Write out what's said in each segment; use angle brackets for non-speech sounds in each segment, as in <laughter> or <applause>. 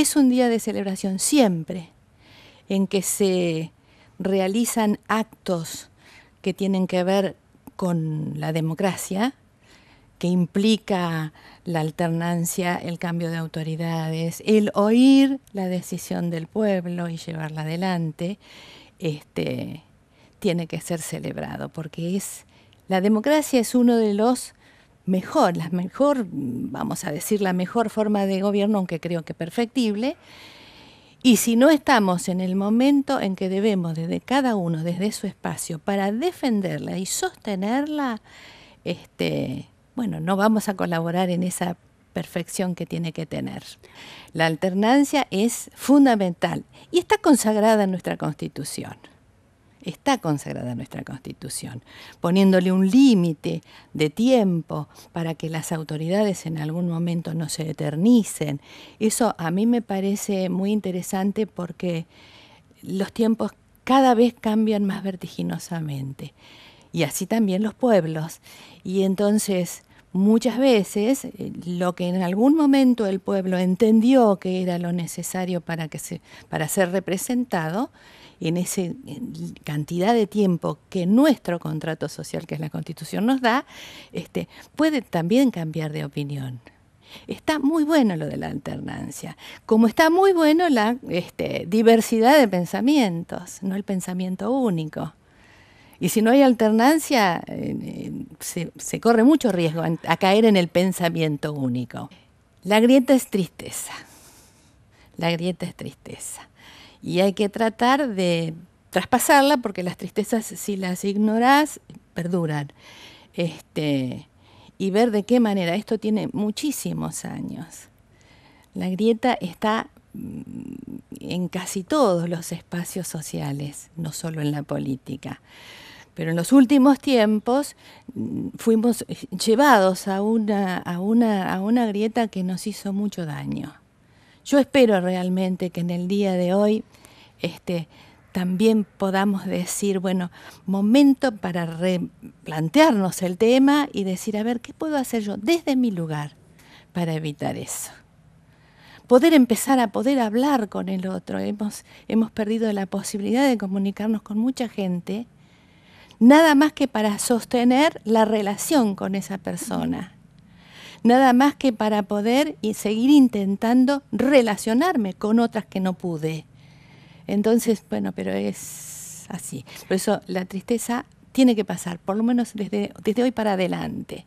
es un día de celebración siempre, en que se realizan actos que tienen que ver con la democracia, que implica la alternancia, el cambio de autoridades, el oír la decisión del pueblo y llevarla adelante, este, tiene que ser celebrado, porque es la democracia es uno de los mejor, la mejor, vamos a decir, la mejor forma de gobierno, aunque creo que perfectible. Y si no estamos en el momento en que debemos, desde cada uno, desde su espacio, para defenderla y sostenerla, este, bueno, no vamos a colaborar en esa perfección que tiene que tener. La alternancia es fundamental y está consagrada en nuestra Constitución está consagrada nuestra Constitución, poniéndole un límite de tiempo para que las autoridades en algún momento no se eternicen. Eso a mí me parece muy interesante porque los tiempos cada vez cambian más vertiginosamente y así también los pueblos. Y entonces muchas veces eh, lo que en algún momento el pueblo entendió que era lo necesario para, que se, para ser representado, en esa cantidad de tiempo que nuestro contrato social, que es la Constitución, nos da, este, puede también cambiar de opinión. Está muy bueno lo de la alternancia, como está muy bueno la este, diversidad de pensamientos, no el pensamiento único. Y si no hay alternancia, eh, se, corre mucho riesgo a, caer en el pensamiento único. La grieta es tristeza. La grieta es tristeza. Y hay que tratar de traspasarla porque las tristezas, si las ignoras, perduran. Este, y ver de qué manera. Esto tiene muchísimos años. La grieta está mm, en casi todos los espacios sociales, no solo en la política. Pero en los últimos tiempos mm, fuimos eh, llevados a una, a una, a una grieta que nos hizo mucho daño. Yo espero realmente que en el día de hoy este, también podamos decir, bueno, momento para replantearnos el tema y decir, a ver, ¿qué puedo hacer yo desde mi lugar para evitar eso? Poder empezar a poder hablar con el otro. Hemos, hemos perdido la posibilidad de comunicarnos con mucha gente nada más que para sostener la relación con esa persona, nada más que para poder y seguir intentando relacionarme con otras que no pude. Entonces, bueno, pero es así. Por eso la tristeza tiene que pasar, por lo menos desde, desde hoy para adelante.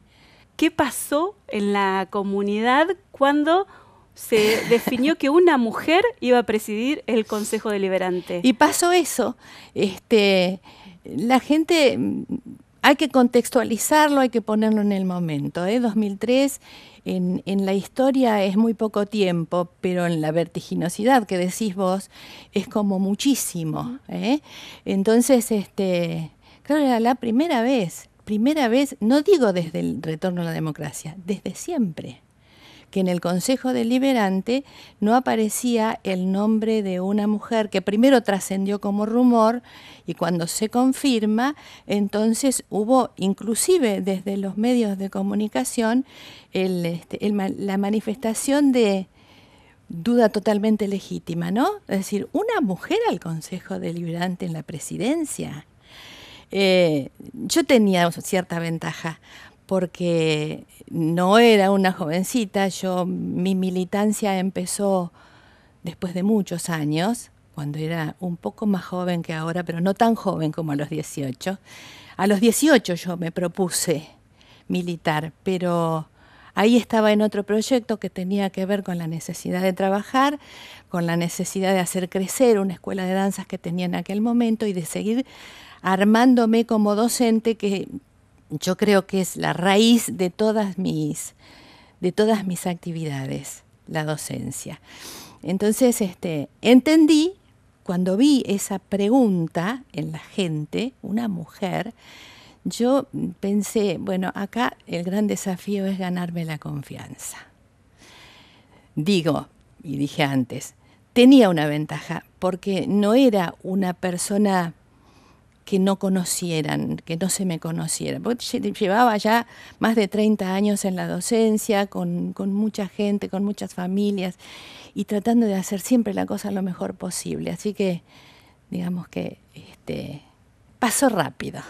¿Qué pasó en la comunidad cuando se <laughs> definió que una mujer iba a presidir el Consejo Deliberante? Y pasó eso. Este, la gente hay que contextualizarlo, hay que ponerlo en el momento. 2003 ¿eh? en, la historia es muy poco tiempo, pero en la vertiginosidad que decís vos es como muchísimo. ¿eh? Entonces, este, claro, era la primera vez, primera vez, no digo desde el retorno a la democracia, desde siempre que en el Consejo Deliberante no aparecía el nombre de una mujer que primero trascendió como rumor y cuando se confirma, entonces hubo inclusive desde los medios de comunicación este, la manifestación de duda totalmente legítima, ¿no? Es decir, una mujer al Consejo Deliberante en la presidencia. Eh, yo tenía cierta ventaja porque no era una jovencita, yo mi militancia empezó después de muchos años, cuando era un poco más joven que ahora, pero no tan joven como a los 18. A los 18 yo me propuse militar, pero ahí estaba en otro proyecto que tenía que ver con la necesidad de trabajar, con la necesidad de hacer crecer una escuela de danzas que tenía en aquel momento y de seguir armándome como docente que yo creo que es la raíz de todas mis, de todas mis actividades, la docencia. Entonces, este, entendí cuando vi esa pregunta en la gente, una mujer, yo pensé, bueno, acá el gran desafío es ganarme la confianza. Digo, y dije antes, tenía una ventaja porque no era una persona que no conocieran, que no se me conocieran. Porque llevaba ya más de 30 años en la docencia, con, con mucha gente, con muchas familias, y tratando de hacer siempre la cosa lo mejor posible. Así que, digamos que este, pasó rápido.